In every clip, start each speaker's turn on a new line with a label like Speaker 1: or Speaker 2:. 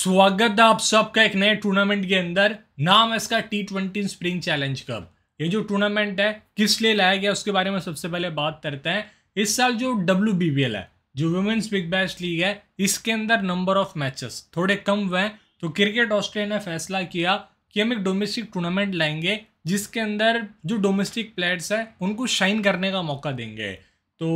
Speaker 1: स्वागत है आप सबका एक नए टूर्नामेंट के अंदर नाम है इसका T twenty spring challenge cup ये जो टूर्नामेंट है किस लिए लाया गया उसके बारे में सबसे पहले बात करते हैं इस साल जो डब्ल्यू बी बी एल है जो वुमेन्स बिग बैश लीग है इसके अंदर नंबर ऑफ मैचेस थोड़े कम हुए हैं तो क्रिकेट ऑस्ट्रेलिया ने फैसला किया कि हम एक डोमेस्टिक टूर्नामेंट लाएंगे जिसके अंदर जो डोमेस्टिक प्लेयर्स हैं उनको शाइन करने का मौका देंगे तो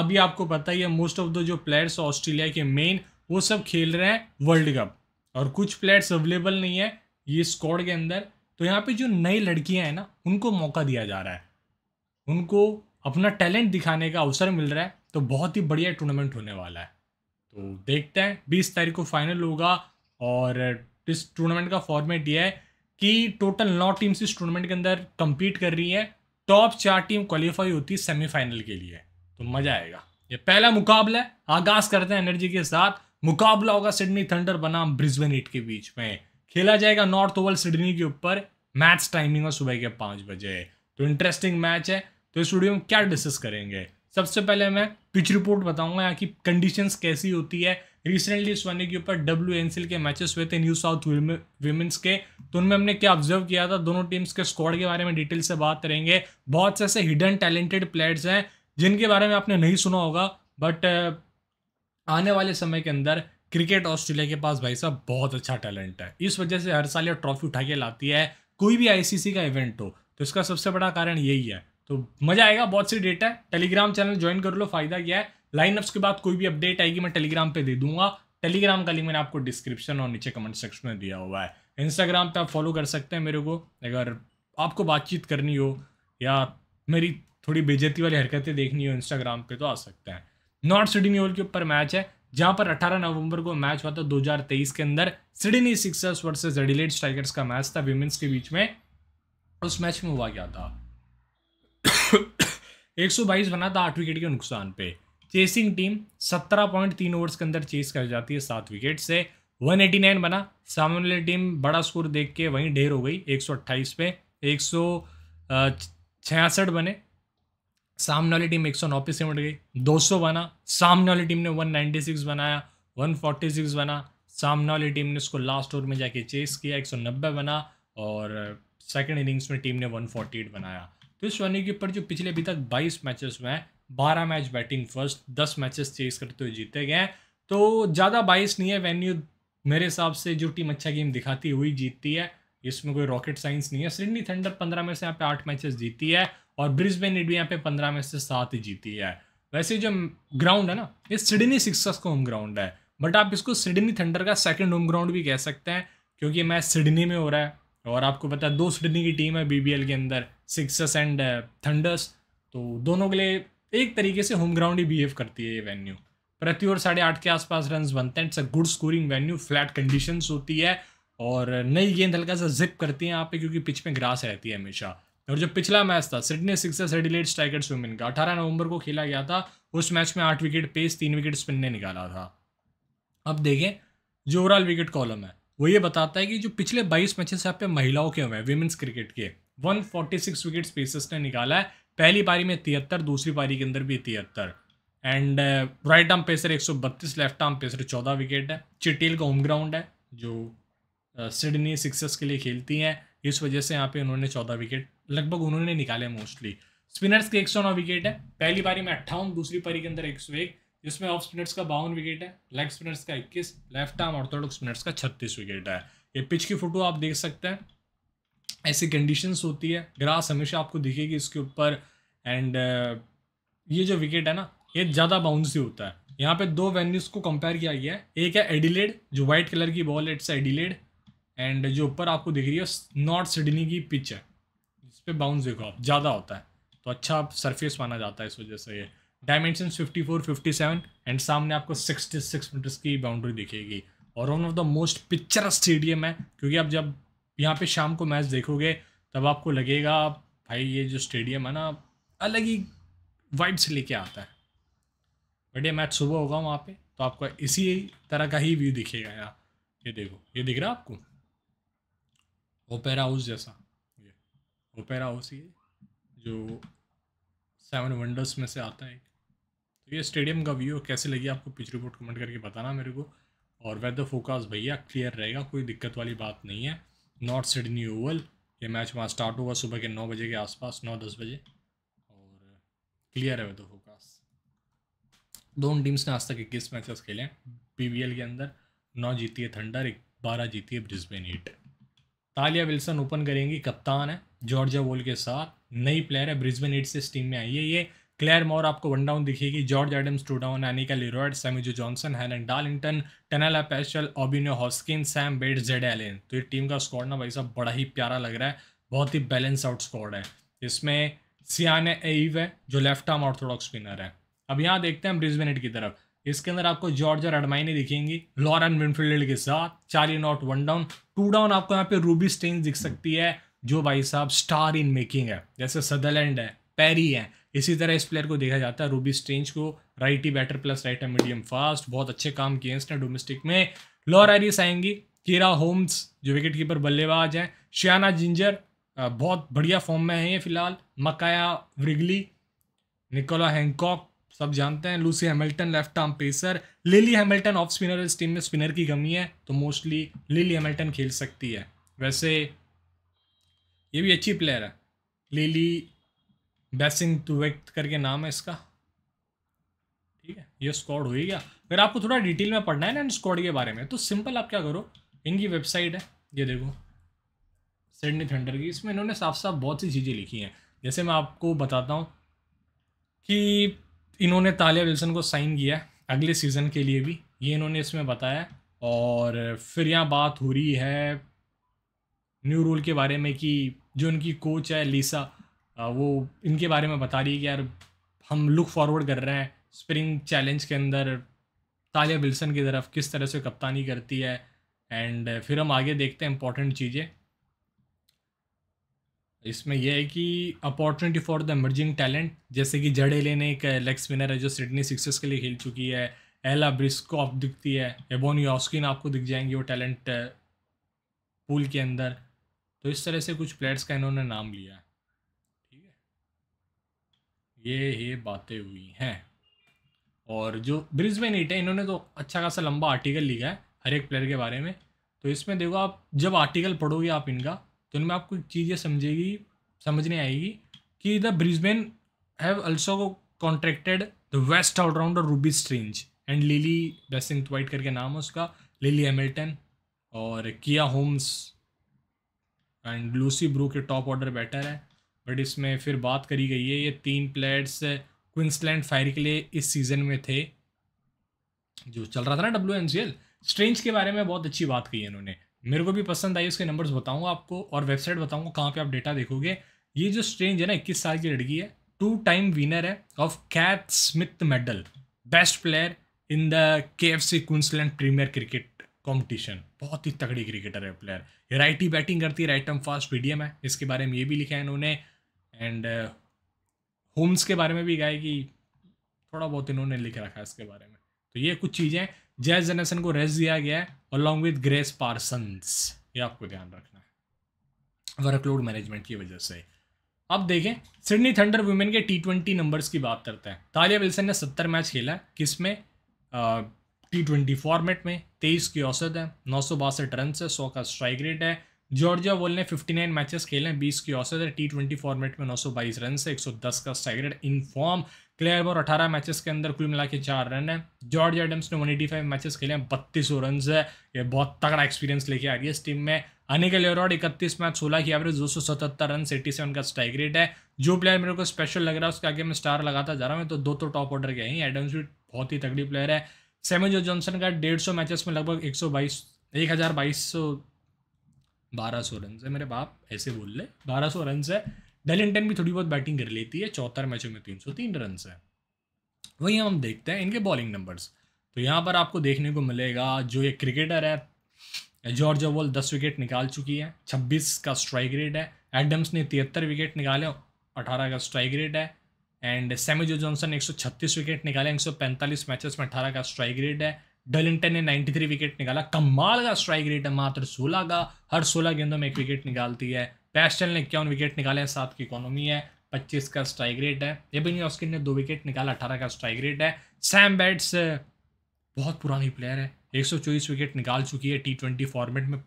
Speaker 1: अभी आपको पता ही है मोस्ट ऑफ द जो प्लेयर्स ऑस्ट्रेलिया के मेन वो सब खेल रहे हैं वर्ल्ड कप और कुछ प्लेयर्स अवेलेबल नहीं है ये स्कॉड के अंदर तो यहाँ पे जो नई लड़कियाँ हैं ना उनको मौका दिया जा रहा है उनको अपना टैलेंट दिखाने का अवसर मिल रहा है तो बहुत ही बढ़िया टूर्नामेंट होने वाला है तो देखते हैं बीस तारीख को फाइनल होगा और इस टूर्नामेंट का फॉर्मेट यह है कि टोटल नौ टीम्स इस टूर्नामेंट के अंदर कम्पीट कर रही है टॉप चार टीम क्वालिफाई होती है सेमीफाइनल के लिए तो मज़ा आएगा ये पहला मुकाबला है आगाज करते हैं एनर्जी के साथ मुकाबला होगा सिडनी थंडर बनाम ब्रिस्बेन एट के बीच में खेला जाएगा नॉर्थ ओवल सिडनी के ऊपर मैच टाइमिंग है सुबह के पाँच बजे तो इंटरेस्टिंग मैच है तो इस वीडियो में क्या डिस्कस करेंगे सबसे पहले मैं पिच रिपोर्ट बताऊंगा यहाँ की कंडीशन कैसी होती है रिसेंटली इस वनडे के ऊपर डब्ल्यू एन के मैचेस हुए थे न्यू साउथ वीमेंस के तो उनमें हमने क्या ऑब्जर्व किया था दोनों टीम्स के स्क्वाड के बारे में डिटेल से बात करेंगे बहुत से ऐसे हिडन टैलेंटेड प्लेयर्स हैं जिनके बारे में आपने नहीं सुना होगा बट आने वाले समय के अंदर क्रिकेट ऑस्ट्रेलिया के पास भाई साहब बहुत अच्छा टैलेंट है इस वजह से हर साल ये ट्रॉफी उठा के लाती है कोई भी आईसीसी का इवेंट हो तो इसका सबसे बड़ा कारण यही है तो मज़ा आएगा बहुत सी डेट है टेलीग्राम चैनल ज्वाइन कर लो फायदा क्या है लाइनअप्स के बाद कोई भी अपडेट आएगी मैं टेलीग्राम पे दे दूंगा टेलीग्राम का लिंक मैंने आपको डिस्क्रिप्शन और नीचे कमेंट सेक्शन में दिया हुआ है इंस्टाग्राम पे आप फॉलो कर सकते हैं मेरे को अगर आपको बातचीत करनी हो या मेरी थोड़ी बेजती वाली हरकतें देखनी हो इंस्टाग्राम पे तो आ सकते हैं नॉर्थ सिडनी ओल के ऊपर मैच है जहां पर 18 नवंबर को मैच हुआ था 2023 के अंदर Sydney Sixers versus Adelaide Strikers का मैच था वीमेंस के बीच में उस मैच में हुआ क्या था 122 बना था आठ विकेट के नुकसान पे चेसिंग टीम 17.3 ओवर्स के अंदर चेस कर जाती है सात विकेट से 189 बना सामने टीम बड़ा स्कोर देख के वहीं ढेर हो गई 128 पे एक बने सामने वाली टीम एक 190 से मट गई 200 बना सामने वाली टीम ने 196 बनाया 146 बना सामने वाली टीम ने उसको लास्ट ओवर में जाके चेस किया 190 बना और सेकेंड इनिंग्स में टीम ने 148 बनाया तो इस रनिंग के ऊपर जो पिछले अभी तक 22 मैचेस में बारह मैच बैटिंग फर्स्ट दस मैचेस चेस करते हुए जीते गए तो ज़्यादा बाइस नहीं है वेन्यू मेरे हिसाब से जो टीम अच्छा गेम दिखाती हुई जीतती है इसमें कोई रॉकेट साइंस नहीं है सिडनी थंडर पंद्रह में से यहाँ पे आठ मैचेस जीती है और ब्रिस्बेन इड भी यहाँ पे पंद्रह में से सात जीती है वैसे जो ग्राउंड है ना ये सिडनी सिक्सर्स का होम ग्राउंड है बट आप इसको सिडनी थंडर का सेकेंड होम ग्राउंड भी कह सकते हैं क्योंकि मैच सिडनी में हो रहा है और आपको पता है दो सिडनी की टीम है बी के अंदर सिक्सर्स एंड uh, थंडर्स तो दोनों के लिए एक तरीके से होम ग्राउंड ही बिहेव करती है ये वेन्यू प्रति ओवर साढ़े आठ के आसपास रन बनते हैं it's a good scoring venue flat conditions होती है और नई गेंद हल्का सा जिप करती है यहाँ पे क्योंकि पिच में ग्रास रहती है हमेशा और जो पिछला मैच था Sydney Sixers Adelaide Striker women का अठारह नवंबर को खेला गया था उस मैच में आठ विकेट पेस तीन विकेट स्पिन ने निकाला था अब देखें जो ओवरऑल विकेट कॉलम है वो ये बताता है कि जो पिछले 22 मैचेस आप पे महिलाओं के हुए हैं विमेंस क्रिकेट के 146 विकेट पेसेस ने निकाला है पहली पारी में तिहत्तर दूसरी पारी के अंदर भी तिहत्तर and right arm pacer 132 left arm pacer 14 wicket है चिटेल का होम ग्राउंड है जो सिडनी सिक्सर्स के लिए खेलती हैं इस वजह से यहाँ पे उन्होंने चौदह विकेट लगभग उन्होंने निकाले मोस्टली स्पिनर्स के एक सौ नौ विकेट है पहली पारी में अट्ठावन दूसरी पारी के अंदर एक सौ एक जिसमें ऑफ स्पिनर्स का बावन विकेट है लेग स्पिनर्स का इक्कीस लेफ्ट आर्म ऑर्थोडॉक्स स्पिनर्स का छत्तीस विकेट है ये पिच की फोटो आप देख सकते हैं ऐसी कंडीशंस होती है ग्रास हमेशा आपको दिखेगी इसके ऊपर एंड ये जो विकेट है ना ये ज़्यादा बाउंस ही होता है यहाँ पे दो वेन्यूज को कंपेयर किया गया है एक है एडिलेड जो व्हाइट कलर की बॉल है इट्स एडिलेड एंड जो ऊपर आपको दिख रही है नॉर्थ सिडनी की पिच है जिस पर बाउंस देखो आप ज़्यादा होता है तो अच्छा सरफेस माना जाता है इस वजह से ये डायमेंशन 54, 57 एंड सामने आपको 66 मीटर्स की बाउंड्री दिखेगी और one of the most picture stadium है क्योंकि आप जब यहाँ पे शाम को मैच देखोगे तब आपको लगेगा भाई ये जो स्टेडियम है ना अलग ही वाइब्स से लेके आता है बट ये मैच सुबह होगा वहाँ पे तो आपको इसी तरह का ही व्यू दिखेगा यहाँ ये देखो ये दिख रहा है आपको ओपेरा हाउस जैसा ये ओपेरा हाउस ये जो सेवन वंडर्स में से आता है तो ये स्टेडियम का व्यू कैसे लगी आपको पिच रिपोर्ट कमेंट करके बताना मेरे को और वेदर फोकास भैया क्लियर रहेगा कोई दिक्कत वाली बात नहीं है नॉर्थ सिडनी ओवल ये मैच वहाँ स्टार्ट होगा सुबह के नौ बजे के आसपास नौ दस बजे और क्लियर है वेदर फोकास दोनों टीम्स ने आज तक इक्कीस मैचेस खेले हैं पी के अंदर नौ जीती है थंडर एक बारह जीती है Brisbane Heat Talia Wilson open करेंगी कप्तान है जॉर्जिया वोल के साथ नई प्लेयर है ब्रिस्बेन एट्स इस टीम में आई है ये क्लेयर मोर आपको वन डाउन दिखेगी George Adams two down Anika Learoyd Sammy Jo Johnson Helen Darlington टनला पैशल Ebony Hoskin Sam Bates Jade Allen तो ये टीम का स्कॉड ना भाई साहब बड़ा ही प्यारा लग रहा है बहुत ही बैलेंस आउट स्कॉड है इसमें सियाने एव है जो लेफ्ट आर्म ऑर्थोडॉक्स स्पिनर है अब यहाँ देखते हैं ब्रिस्बेन की तरफ इसके अंदर आपको जॉर्ज और दिखेंगी लॉरन विनफील्ड के साथ Charli Knott one down two down आपको यहाँ पे रूबी स्टेन दिख सकती है जो भाई साहब स्टार इन मेकिंग है जैसे सदरलैंड है पैरी है इसी तरह इस प्लेयर को देखा जाता है रूबी स्टेंज को राइट ही बैटर प्लस राइट है मीडियम फास्ट बहुत अच्छे काम किए इसने डोमेस्टिक में एरिस आएंगी केरा होम्स जो विकेट कीपर बल्लेबाज हैं शियाना जिंजर बहुत बढ़िया फॉर्म में है ये फिलहाल मकाया व्रिगली निकोला हैंकॉक सब जानते हैं Lucy Hamilton left arm pacer Lily Hamilton off spinner इस टीम में स्पिनर की कमी है तो मोस्टली लिली हैमिल्टन खेल सकती है वैसे ये भी अच्छी प्लेयर है लिली बैसिंग तुवेक्ट करके नाम है इसका ठीक है ये स्कॉड ही गया अगर आपको थोड़ा डिटेल में पढ़ना है ना इन स्कॉड के बारे में तो सिंपल आप क्या करो इनकी वेबसाइट है ये देखो सिडनी थंडर की इसमें इन्होंने साफ साफ बहुत सी चीज़ें लिखी हैं जैसे मैं आपको बताता हूँ कि इन्होंने तालिया विल्सन को साइन किया है अगले सीज़न के लिए भी ये इन्होंने इसमें बताया और फिर यहाँ बात हो रही है न्यू रूल के बारे में कि जो इनकी कोच है लीसा वो इनके बारे में बता रही है कि यार हम लुक फॉरवर्ड कर रहे हैं स्प्रिंग चैलेंज के अंदर तालिया विल्सन की तरफ किस तरह से कप्तानी करती है एंड फिर हम आगे देखते हैं इंपॉर्टेंट चीज़ें इसमें यह है कि opportunity for the emerging talent जैसे कि जडेले ने एक लेग स्पिनर है जो सिडनी सिक्सर्स के लिए खेल चुकी है एला ब्रिस्को आप दिखती है एबोन योस्किन आपको दिख जाएंगी वो टैलेंट पूल के अंदर तो इस तरह से कुछ प्लेयर्स का इन्होंने नाम लिया है ठीक है ये ये बातें हुई हैं और जो में ईट है इन्होंने तो अच्छा खासा लंबा आर्टिकल लिखा है हर एक प्लेयर के बारे में तो इसमें देखो आप जब आर्टिकल पढ़ोगे आप इनका तो इनमें आपको एक चीज़ ये समझेगी समझने आएगी कि the Brisbane have also contracted the west allrounder Ruby Strange and Lily Bassingthwaighte करके नाम है उसका लिली हेमिल्टन और किया होम्स एंड लूसी ब्रू के टॉप ऑर्डर बैटर है बट इसमें फिर बात करी गई है ये तीन प्लेयर्स क्विंसलैंड फायर के लिए इस सीज़न में थे जो चल रहा था ना W N C L Strange के बारे में बहुत अच्छी बात कही है इन्होंने मेरे को भी पसंद आई उसके नंबर्स बताऊँगा आपको और वेबसाइट बताऊँगा कहाँ पर आप डेटा देखोगे ये जो स्ट्रेंज है ना इक्कीस साल की लड़की है टू टाइम विनर है of Cath Smith medal best player in the K F C Queensland premier cricket competition बहुत ही तगड़ी क्रिकेटर है प्लेयर ये राइट ही बैटिंग करती है राइट टर्म फास्ट मीडियम है इसके बारे में ये भी लिखा है इन्होंने एंड होम्स uh, के बारे में भी गाया कि थोड़ा बहुत इन्होंने लिख रखा है इसके बारे में तो ये कुछ चीज़ें जैस जनरेशन को रेस्ट दिया गया है अलॉन्ग विद ग्रेस पार्सन्स ये आपको ध्यान रखना है वर्कलोड मैनेजमेंट की वजह से अब देखें सिडनी थंडर वुमेन के टी ट्वेंटी नंबर्स की बात करते हैं तालिया विल्सन ने सत्तर मैच खेला है किसमें टी ट्वेंटी फॉर्मेट में तेईस की औसत है नौ सौ बासठ रन है सौ का स्ट्राइक रेट है जॉर्जिया वोल ने 59 मैचेस खेले हैं बीस की औसत है टी ट्वेंटी फॉर्मेट में 922 रन से 110 का स्टैगर्ड इन फॉर्म क्लेयर बोर अठारह मैचेस के अंदर कुल मिला के चार रन है जॉर्ज एडम्स ने 185 मैचेस खेले हैं बत्तीस रन है ये बहुत तगड़ा एक्सपीरियंस लेके आ रही है इस टीम में अनिक लेरॉड इकतीस मैच सोलह की एवरेज दो सौ सतहत्तर रन एट्टी सेवन का स्ट्राइक रेट है जो प्लेयर मेरे को स्पेशल लग रहा है उसके आगे मैं स्टार लगाता जा रहा हूँ तो दो तो टॉप ऑर्डर के हैं एडम्स भी बहुत ही तगड़ी प्लेयर है सेमन जो जॉनसन का डेढ़ सौ मैचेस में लगभग एक सौ बाईस एक हज़ार बाईस सौ बारह सौ रन है मेरे बाप ऐसे बोल ले बारह सौ रन है डेलिंगटन भी थोड़ी बहुत बैटिंग कर लेती है चौथा मैचों में तीन सौ तीन रन है वही हम देखते हैं इनके बॉलिंग नंबर्स तो यहाँ पर आपको देखने को मिलेगा जो ये क्रिकेटर है जॉर्ज ओवल दस विकेट निकाल चुकी है छब्बीस का स्ट्राइक रेट है एडम्स ने तिहत्तर विकेट निकाले अठारह का स्ट्राइक रेट है एंड सेमी जो जॉनसन छत्तीस विकेट निकाले एक सौ पैंतालीस मैचेस में अठारह का स्ट्राइक रेट है डलिंगटन ने 93 विकेट निकाला कमाल का स्ट्राइक रेट है मात्र 16 का हर 16 गेंदों में एक विकेट निकालती है पैस्टल ने इक्यावन विकेट निकाले हैं सात की इकोनॉमी है पच्चीस का स्ट्राइक रेट है एबिन ऑस्किन ने दो विकेट निकाला अठारह का स्ट्राइक रेट है सैम बैट्स बहुत पुरानी प्लेयर है एक विकेट निकाल चुकी है टी ट्वेंटी फॉर्मेट में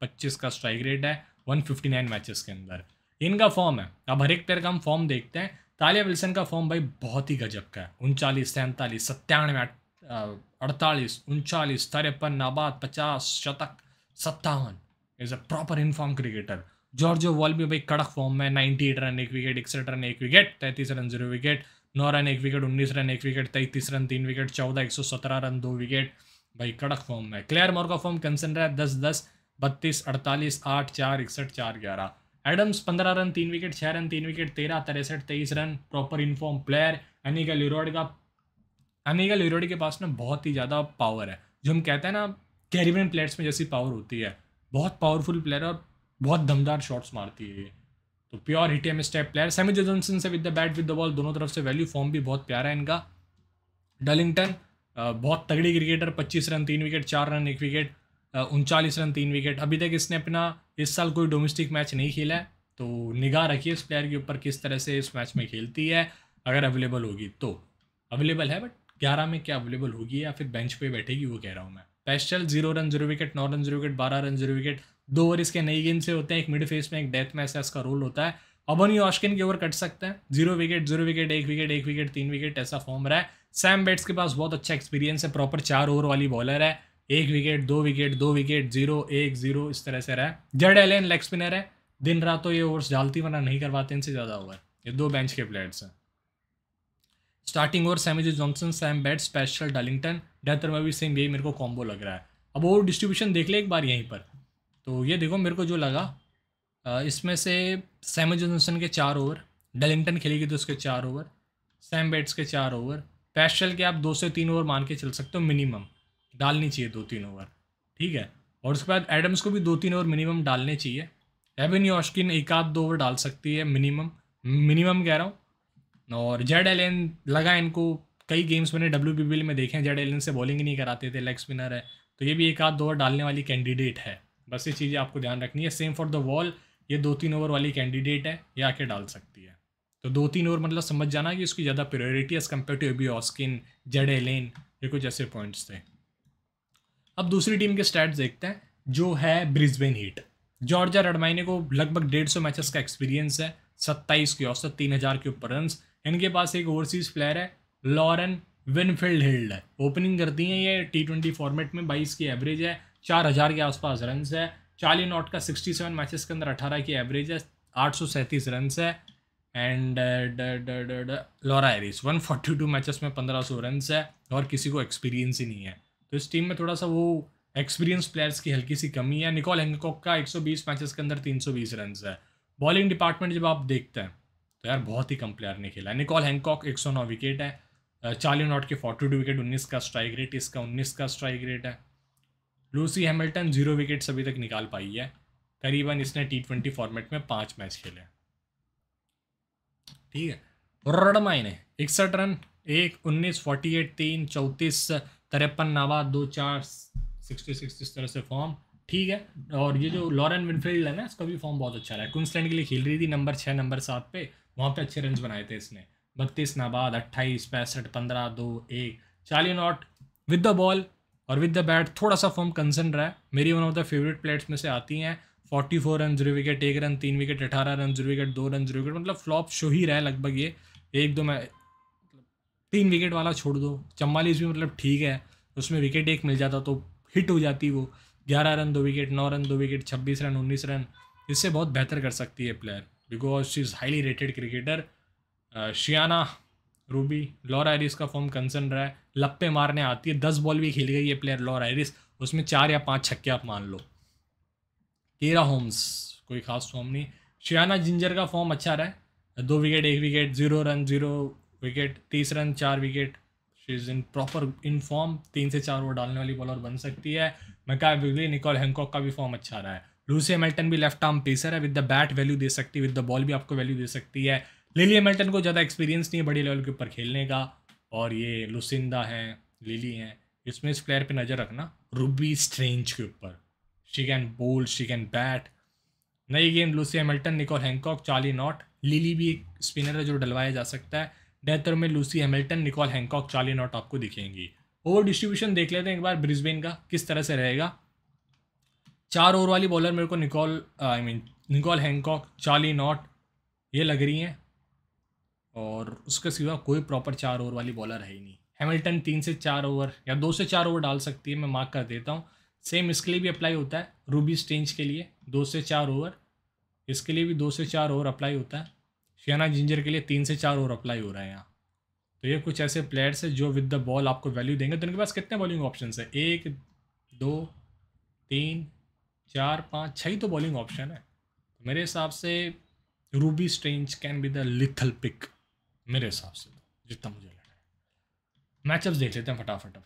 Speaker 1: पच्चीस का स्ट्राइक रेट है वन फिफ्टी नाइन मैचेस के अंदर इनका फॉर्म है अब हर एक प्लेयर का हम फॉर्म देखते हैं तालिया विल्सन का फॉर्म भाई बहुत ही गजब का है उनचालीस सैंतालीस सत्तानवे अड़तालीस उनचालीस तिरपन नाबाद पचास शतक सत्तावन is a proper in form cricketer Georgia Voll भी भाई कड़क फॉर्म में नाइन्टी एट रन एक विकेट इकसठ रन एक विकेट तैंतीस रन जीरो विकेट नौ रन एक विकेट उन्नीस रन एक विकेट तैंतीस रन तीन विकेट चौदह एक सौ सत्रह रन दो विकेट भाई कड़क फॉर्म में क्लेयर मोर का फॉर्म कंसन रहा है दस दस बत्तीस अड़तालीस आठ चार इकसठ चार ग्यारह एडम्स पंद्रह रन तीन विकेट छः रन तीन विकेट तेरह तिरसठ तेईस run proper in form player Anika Learoyd का अनिका लिरोडी के पास ना बहुत ही ज़्यादा पावर है जो हम कहते हैं ना कैरिबियन प्लेयर्स में जैसी पावर होती है बहुत पावरफुल प्लेयर और बहुत दमदार शॉट्स मारती है ये तो प्योर हिट एम स्टेप प्लेयर सेमी जॉनसन से with the bat with the ball दोनों तरफ से वैल्यू फॉर्म भी बहुत प्यारा है इनका डलिंगटन बहुत तगड़ी क्रिकेटर पच्चीस रन तीन विकेट चार रन एक विकेट उनचालीस रन तीन विकेट अभी तक इसने अपना इस साल कोई डोमेस्टिक मैच नहीं खेला है तो निगाह रखिए इस प्लेयर के ऊपर किस तरह से इस मैच में खेलती है अगर अवेलेबल होगी तो अवेलेबल है बट ग्यारह में क्या अवेलेबल होगी या फिर बेंच पे बैठेगी वो कह रहा हूँ मैं पेस्टल जीरो रन जीरो विकेट नौ रन जीरो विकेट बारह रन जीरो विकेट दो ओवर इसके नई गेंद से होते हैं एक मिड फेस में एक डेथ में ऐसा इसका रोल होता है अबन ऑस्किन के ओवर कट सकते हैं जीरो विकेट जीरो विकेट एक विकेट एक विकेट तीन विकेट ऐसा फॉर्म रहा है सैम बेट्स के पास बहुत अच्छा एक्सपीरियंस है प्रॉपर चार ओवर वाली बॉलर है एक विकेट दो विकेट दो विकेट जीरो एक जीरो इस तरह से रहा है जेड एलेन लेग स्पिनर है दिन रात तो ये ओवर्स डालती वरना नहीं करवाते इनसे ज़्यादा ओवर ये दो बेंच के प्लेयर्स हैं starting over Sam Johnson Sam Bates स्पेशल डालिंगटन डेथर में भी सेम यही मेरे को कॉम्बो लग रहा है अब और डिस्ट्रीब्यूशन देख ले एक बार यहीं पर तो ये देखो मेरे को जो लगा इसमें से सैम जॉनसन के चार ओवर डलिंगटन खेलेगी तो उसके चार ओवर सैम बैट्स के चार ओवर स्पेशल के आप दो से तीन ओवर मान के चल सकते हो मिनिमम डालनी चाहिए दो तीन ओवर ठीक है और उसके बाद एडम्स को भी दो तीन ओवर मिनिमम डालने चाहिए एबिन योशकिन एक आध दो ओवर डाल सकती है मिनिमम मिनिमम कह रहा हूँ और जेड एलेन लगा इनको कई गेम्स मैंने डब्ल्यू में देखे हैं जेड एलेन से बॉलिंग नहीं कराते थे लेग स्पिनर है तो ये भी एक आध दो ओवर डालने वाली कैंडिडेट है बस ये चीज़ें आपको ध्यान रखनी है सेम फॉर द वॉल ये दो तीन ओवर वाली कैंडिडेट है ये आके डाल सकती है तो दो तीन ओवर मतलब समझ जाना कि उसकी ज़्यादा priority as compare to Ebony Hoskin Jade Allen ये कुछ ऐसे पॉइंट्स थे अब दूसरी टीम के स्टैट्स देखते हैं जो है ब्रिस्बेन हीट जॉर्जा रडमाइने को लगभग डेढ़ सौ मैचेस का एक्सपीरियंस है सत्ताईस की औसत तीन हज़ार के ऊपर रनस इनके पास एक ओवरसीज़ प्लेयर है लॉरन विनफील्ड हिल्ड है ओपनिंग करती हैं ये टी ट्वेंटी फॉर्मेट में बाईस की एवरेज है चार हज़ार के आसपास रन है चार्ली नॉट का सिक्सटी सेवन मैचेस के अंदर अठारह की एवरेज है आठ सौ सैंतीस रन है and Laura Harris one forty two matches में पंद्रह सौ रन है और किसी को एक्सपीरियंस ही नहीं है तो इस टीम में थोड़ा सा वो एक्सपीरियंस प्लेयर्स की हल्की सी कमी है निकोल हैंगकॉक का एक सौ बीस मैचेस के अंदर तीन सौ बीस रन है बॉलिंग डिपार्टमेंट जब आप देखते हैं तो यार बहुत ही कम प्लेयर ने खेला निकॉल हैंकॉक एक सौ नौ विकेट है चालीस नॉट के फोर्टी टू विकेट उन्नीस का स्ट्राइक रेट इसका उन्नीस का स्ट्राइक रेट है लूसी हैमिल्टन जीरो विकेट्स अभी तक निकाल पाई है करीबन इसने टी ट्वेंटी फॉर्मेट में पाँच मैच खेले ठीक है रडमाई ने इकसठ रन एक उन्नीस फोर्टी एट तीन चौंतीस तिरपन नावा दो चार सिक्सटी सिक्स इस तरह से फॉर्म ठीक है और ये जो लॉरेन विनफील्ड है ना इसका भी फॉर्म बहुत अच्छा रहा है कुंसलैंड के लिए खेल रही थी नंबर छः नंबर सात पे वहाँ पे अच्छे रन बनाए थे इसने बत्तीस नाबाद अट्ठाईस पैंसठ पंद्रह दो एक चालीस नॉट विद द बॉल और विद द बैट थोड़ा सा फॉर्म कंसर्न रहा है मेरी one of the favourite players में से आती हैं forty four run zero wicket एक रन तीन विकेट अठारह रन जीरो विकेट दो रन जीरो विकेट मतलब फ्लॉप शो ही रहा है लगभग ये एक दो मैं तीन विकेट वाला छोड़ दो चम्बालीस भी मतलब ठीक है उसमें विकेट एक मिल जाता तो हिट हो जाती वो ग्यारह रन दो विकेट नौ रन दो विकेट छब्बीस रन उन्नीस रन इससे बहुत बेहतर कर सकती है player because she is highly rated cricketer Sianna Ruby Laura Harris का फॉर्म कंसर्न रहा है लप्पे मारने आती है दस बॉल भी खेल गई ये प्लेयर लॉर आयरिस उसमें चार या पांच छक्के आप मान लो केरा होम्स कोई खास फॉर्म नहीं शियाना जिंजर का फॉर्म अच्छा रहा है दो विकेट एक wicket zero run zero wicket तीस रन चार wicket she is in proper in form तीन से चार ओवर डालने वाली बॉलर बन सकती है मकाय बिगली निकोल हैंकॉक का भी फॉर्म अच्छा रहा है लूसी एमल्टन भी लेफ्ट आर्म पेसर है विद द बैट वैल्यू दे सकती है विद द बॉल भी आपको वैल्यू दे सकती है लिली एमल्टन को ज़्यादा एक्सपीरियंस नहीं है बड़े लेवल के ऊपर खेलने का और ये लुसिंदा हैं लिली हैं इसमें इस प्लेयर पर नज़र रखना रूबी स्ट्रेंज के ऊपर she can bowl she can bat नई गेंद Lucy Hamilton Nicole Hancock Charli Knott Lily भी एक स्पिनर है जो डलवाया जा सकता है डेथर में Lucy Hamilton Nicole Hancock Charli Knott आपको दिखेंगी ओवर डिस्ट्रीब्यूशन देख लेते हैं एक बार ब्रिस्बेन का किस तरह से रहेगा चार ओवर वाली बॉलर मेरे को Nicole I mean Nicole Hancock Charli Knott ये लग रही हैं और उसके सिवा कोई प्रॉपर चार ओवर वाली बॉलर है ही नहीं हैमिल्टन तीन से चार ओवर या दो से चार ओवर डाल सकती है मैं मार्क कर देता हूँ सेम इसके लिए भी अप्लाई होता है रूबी स्टेंज के लिए दो से चार ओवर इसके लिए भी दो से चार ओवर अप्लाई होता है शियाना जिंजर के लिए तीन से चार ओवर अप्लाई हो रहा है यहाँ तो ये कुछ ऐसे प्लेयर्स हैं जो विद द बॉल आपको वैल्यू देंगे तो इनके पास कितने बॉलिंग ऑप्शन है एक दो तीन चार पाँच छः तो बॉलिंग ऑप्शन है तो मेरे हिसाब से Ruby Strange can be the lethal pick मेरे हिसाब से तो, जितना मुझे लग रहा है मैचअप्स देख लेते हैं फटाफट अब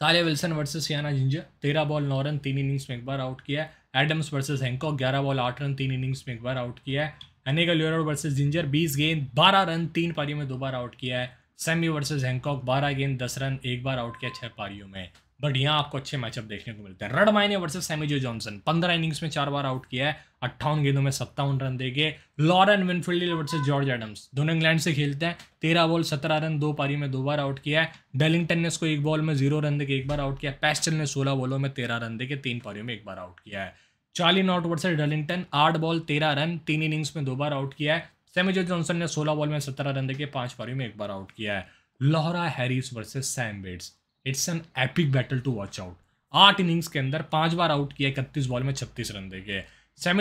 Speaker 1: Tahlia Wilson versus Sianna Ginger तेरह बॉल नौ रन तीन इनिंग्स में एक बार आउट किया है एडम्स वर्सेस हैंकॉक ग्यारह बॉल आठ रन तीन इनिंग्स में एक बार आउट किया है अनेका ल्योरो वर्सेज जिंजर बीस गेंद बारह रन तीन पारियों में दो बार आउट किया है सेमी वर्सेज हैंकॉक बारह गेंद दस रन एक बार आउट किया छः पारियों में बट यहाँ आपको अच्छे मैचअप देखने को मिलते हैं Redmayne versus versus Jo Johnson पंद्रह इनिंग्स में चार बार आउट किया है अट्ठावन गेंदों में सत्तावन रन दे गए Lauren Winfield versus George Adams दोनों इंग्लैंड से खेलते हैं तेरह बॉल सत्रह रन दो पारी में दो बार आउट किया है डेलिंगटन ने इसको एक बॉल में जीरो रन देकर एक बार आउट किया पैस्टल ने सोलह बॉलों में तेरह रन देकर तीन पारियों में एक बार आउट किया है चार्ली नॉट वर्सेज डेलिंगटन आठ बॉल तेरह रन तीन इनिंग्स में दो बार आउट किया है जो जॉनसन ने सोलह बॉल में सत्रह रन देकर पाँच पारियों में एक बार आउट किया है Laura Harris versus Sam Bates it's an epic battle to watch out आठ इनिंग्स के अंदर पांच बार आउट किया इकतीस बॉल में छत्तीस रन दे गए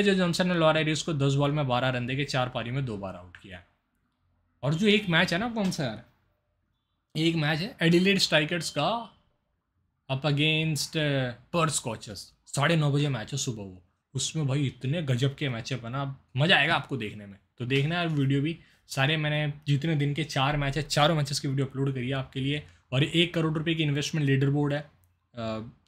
Speaker 1: जो जॉनसन ने लॉरा एरियस को दस बॉल में बारह रन दे के चार पारी में दो बार आउट किया और जो एक मैच है ना कौन सा यार एक मैच है एडिलेड स्ट्राइकर्स का अप अगेंस्ट पर्स कोचेस साढ़े नौ बजे मैच है सुबह वो उसमें भाई इतने गजब के मैच है बना मज़ा आएगा आपको देखने में तो देखना है वीडियो भी सारे मैंने जितने दिन के चार मैच है चारों मैचेस की वीडियो अपलोड करी है आपके लिए और एक करोड़ रुपए की इन्वेस्टमेंट लीडर बोर्ड है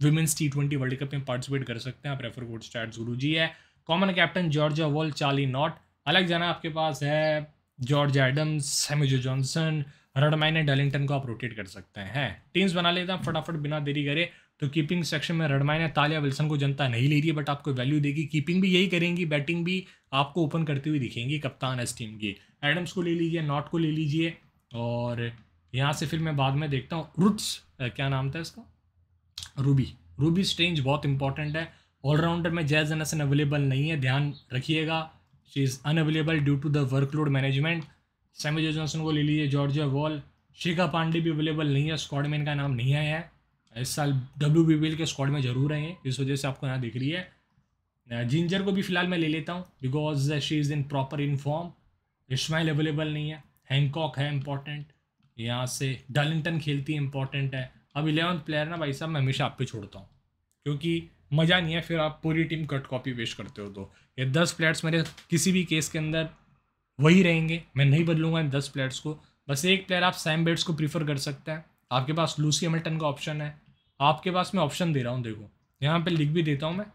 Speaker 1: women's T twenty world cup में पार्टिसिपेट कर सकते हैं आप रेफर कोड स्टार्ट गुरु जी है common captain Georgia Voll Charli Knott अलग जाना आपके पास है जॉर्ज एडम्स सेमिजो जॉनसन रडमाइन एंड को आप रोटेट कर सकते हैं टीम्स बना लेते हैं फटाफट बिना देरी करे तो कीपिंग सेक्शन में रडमाइन तालिया विल्सन को जनता नहीं ले रही है बट आपको वैल्यू देगी कीपिंग भी यही करेंगी बैटिंग भी आपको ओपन करती हुई दिखेंगी कप्तान इस टीम की एडम्स को ले लीजिए नॉट को ले लीजिए और यहाँ से फिर मैं बाद में देखता हूँ रुट्स क्या नाम था इसका रूबी रूबी स्ट्रेंज बहुत इंपॉर्टेंट है ऑलराउंडर में जैज एनसन अवेलेबल नहीं है ध्यान रखिएगा she is unavailable due to the workload management जो जॉनसन को ले लीजिए जॉर्जिया वॉल शिखा पांडे भी अवेलेबल नहीं है स्कॉड में इनका नाम नहीं आया है इस साल डब्ल्यू बी बी एल के स्क्वाड में जरूर आए हैं इस वजह से आपको यहाँ दिख रही है जिंजर को भी फिलहाल मैं ले लेता हूँ because she is in proper in form Ismail available नहीं है हैंकॉक है इंपॉर्टेंट यहाँ से डालिंगटन खेलती है इंपॉर्टेंट है अब इलेवंथ प्लेयर ना भाई साहब मैं हमेशा आप पे छोड़ता हूँ क्योंकि मज़ा नहीं है फिर आप पूरी टीम कट कॉपी पेश करते हो तो ये दस प्लेयर्स मेरे किसी भी केस के अंदर वही रहेंगे मैं नहीं बदलूंगा इन दस प्लेयर्स को बस एक प्लेयर आप सैम बेट्स को प्रीफर कर सकते हैं आपके पास लूसी हेमिल्टन का ऑप्शन है आपके पास मैं ऑप्शन दे रहा हूँ देखो यहाँ पर लिख भी देता हूँ मैं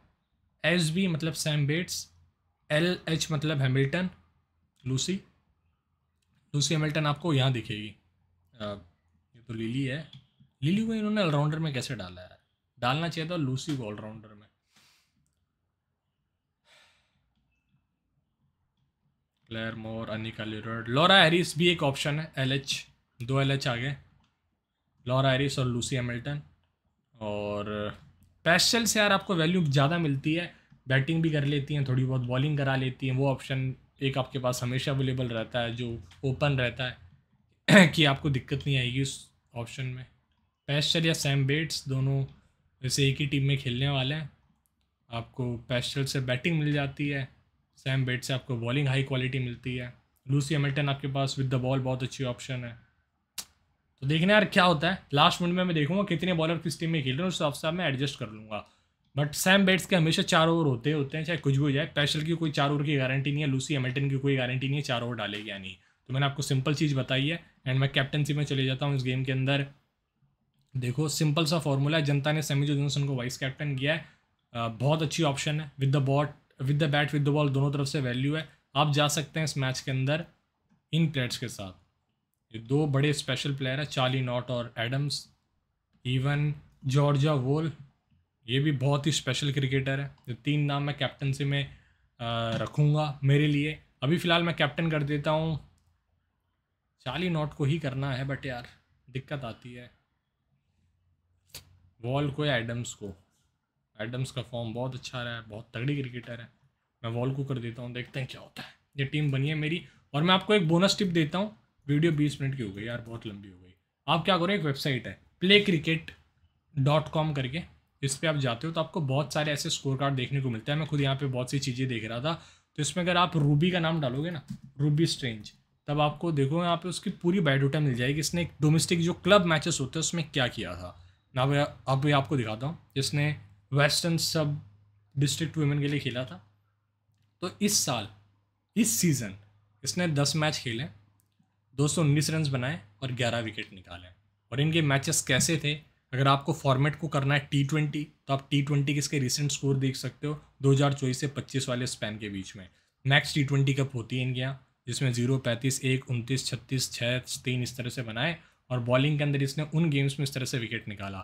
Speaker 1: एस बी मतलब सैम बेट्स एल एच मतलब हैमिल्टन लूसी लूसी हेमिल्टन आपको यहाँ दिखेगी ये तो लिली है लिली को इन्होंने ऑलराउंडर में कैसे डाला है डालना चाहिए था लूसी को ऑलराउंडर में Claire Moore Annika Learoyd Laura Harris भी एक ऑप्शन है एल एच दो एल एच आ गए लॉरा हैरिस और लूसी हैमिल्टन और पैशल से यार आपको वैल्यू ज़्यादा मिलती है बैटिंग भी कर लेती हैं थोड़ी बहुत बॉलिंग करा लेती हैं वो ऑप्शन एक आपके पास हमेशा अवेलेबल रहता है जो ओपन रहता है कि आपको दिक्कत नहीं आएगी उस ऑप्शन में पैस्टल या सैम बेट्स दोनों वैसे एक ही टीम में खेलने वाले हैं आपको पैस्टल से बैटिंग मिल जाती है सैम बेट से आपको बॉलिंग हाई क्वालिटी मिलती है लूसी हेमिल्टन आपके पास विद द बॉल बहुत अच्छी ऑप्शन है तो देखने यार क्या होता है लास्ट मिनट में मैं देखूंगा कितने बॉलर किस टीम में खेल रहे हैं उस हिसाब से मैं एडजस्ट कर लूँगा बट सैम बेट्स के हमेशा चार ओवर होते होते हैं चाहे कुछ भी हो जाए पैशल की कोई चार ओवर की गारंटी नहीं है लूसी हेमिल्टन की कोई गारंटी नहीं है चार ओवर डालेगी या नहीं तो मैंने आपको सिंपल चीज़ बताई है एंड मैं कैप्टनसी में चले जाता हूँ इस गेम के अंदर देखो सिंपल सा फॉर्मूला है जनता ने जो जॉनसन को वाइस कैप्टन किया है बहुत अच्छी ऑप्शन है with the bat with the bat with the ball दोनों तरफ से वैल्यू है आप जा सकते हैं इस मैच के अंदर इन प्लेयर्स के साथ ये दो बड़े स्पेशल प्लेयर हैं चार्ली नॉट और एडम्स इवन जॉर्जा वोल ये भी बहुत ही स्पेशल क्रिकेटर है ये तीन नाम मैं कैप्टनसी में रखूँगा मेरे लिए अभी फ़िलहाल मैं कैप्टन कर देता हूँ चाली नॉट को ही करना है बट यार दिक्कत आती है वॉल को या एडम्स को एडम्स का फॉर्म बहुत अच्छा रहा है बहुत तगड़ी क्रिकेटर है मैं वॉल को कर देता हूँ देखते हैं क्या होता है ये टीम बनी है मेरी और मैं आपको एक बोनस टिप देता हूँ वीडियो बीस मिनट की हो गई यार बहुत लंबी हो गई आप क्या करो एक वेबसाइट है प्ले क्रिकेट डॉट कॉम करके इस पर आप जाते हो तो आपको बहुत सारे ऐसे स्कोर कार्ड देखने को मिलते हैं मैं खुद यहाँ पे बहुत सी चीज़ें देख रहा था तो इसमें अगर आप रूबी का नाम डालोगे ना रूबी स्ट्रेंज तब आपको देखो यहाँ पे उसकी पूरी बायोडाटा मिल जाएगी इसने एक डोमेस्टिक जो क्लब मैचेस होते हैं उसमें क्या किया था ना भाई अब मैं आपको दिखाता हूँ जिसने वेस्टर्न सब डिस्ट्रिक्ट वुमेन के लिए खेला था तो इस साल इस सीज़न इसने दस मैच खेले दो सौ उन्नीस रन बनाए और ग्यारह विकेट निकाले और इनके मैचेस कैसे थे अगर आपको फॉर्मेट को करना है टी ट्वेंटी तो आप टी ट्वेंटी के इसके रिसेंट स्कोर देख सकते हो दो हज़ार चौबीस से पच्चीस वाले स्पैन के बीच में नेक्स्ट टी ट्वेंटी कप होती है इनके यहाँ जिसमें जीरो पैंतीस एक उनतीस छत्तीस छः तीन इस तरह से बनाए और बॉलिंग के अंदर इसने उन गेम्स में इस तरह से विकेट निकाला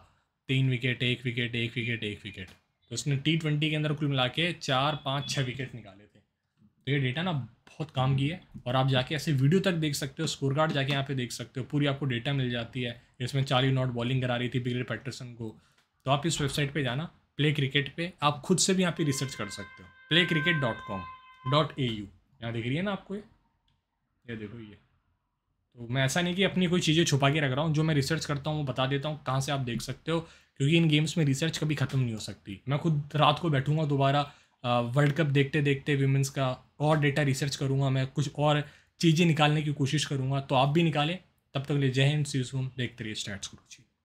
Speaker 1: तीन विकेट एक विकेट एक विकेट एक विकेट तो इसने टी ट्वेंटी के अंदर कुल मिला के चार पाँच छः विकेट निकाले थे तो ये डेटा ना बहुत काम की है और आप जाके ऐसे वीडियो तक देख सकते हो स्कोर कार्ड जाके यहाँ पे देख सकते हो पूरी आपको डेटा मिल जाती है इसमें चाली नॉट बॉलिंग करा रही थी बिगड़ पैटरसन को तो आप इस वेबसाइट पर जाना प्ले क्रिकेट पर आप खुद से भी यहाँ पर रिसर्च कर सकते हो play cricket dot com dot A U यहाँ देख रही है ना आपको ये ये देखो ये तो मैं ऐसा नहीं कि अपनी कोई चीज़ें छुपा के रख रहा हूँ जो मैं रिसर्च करता हूँ वो बता देता हूँ कहाँ से आप देख सकते हो क्योंकि इन गेम्स में रिसर्च कभी ख़त्म नहीं हो सकती मैं खुद रात को बैठूंगा दोबारा वर्ल्ड कप देखते देखते वीमेंस का और डेटा रिसर्च करूँगा मैं कुछ और चीज़ें निकालने की कोशिश करूँगा तो आप भी निकालें तब तक ले जय हिंद सी देखते रहिए स्टैट्स रुचि